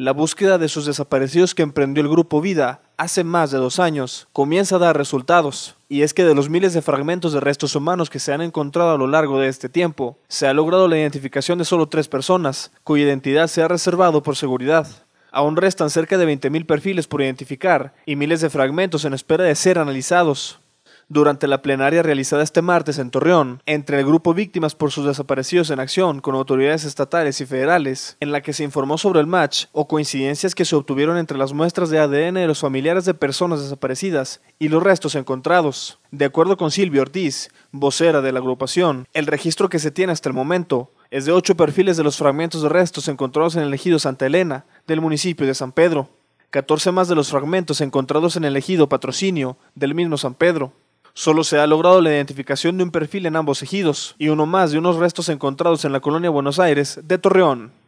La búsqueda de sus desaparecidos que emprendió el grupo Vida hace más de dos años comienza a dar resultados, y es que de los miles de fragmentos de restos humanos que se han encontrado a lo largo de este tiempo, se ha logrado la identificación de solo tres personas, cuya identidad se ha reservado por seguridad. Aún restan cerca de 20.000 perfiles por identificar y miles de fragmentos en espera de ser analizados durante la plenaria realizada este martes en Torreón entre el grupo Víctimas por sus desaparecidos en acción con autoridades estatales y federales, en la que se informó sobre el match o coincidencias que se obtuvieron entre las muestras de ADN de los familiares de personas desaparecidas y los restos encontrados. De acuerdo con Silvio Ortiz, vocera de la agrupación, el registro que se tiene hasta el momento es de ocho perfiles de los fragmentos de restos encontrados en el ejido Santa Elena, del municipio de San Pedro, 14 más de los fragmentos encontrados en el ejido Patrocinio, del mismo San Pedro, Solo se ha logrado la identificación de un perfil en ambos ejidos y uno más de unos restos encontrados en la colonia Buenos Aires de Torreón.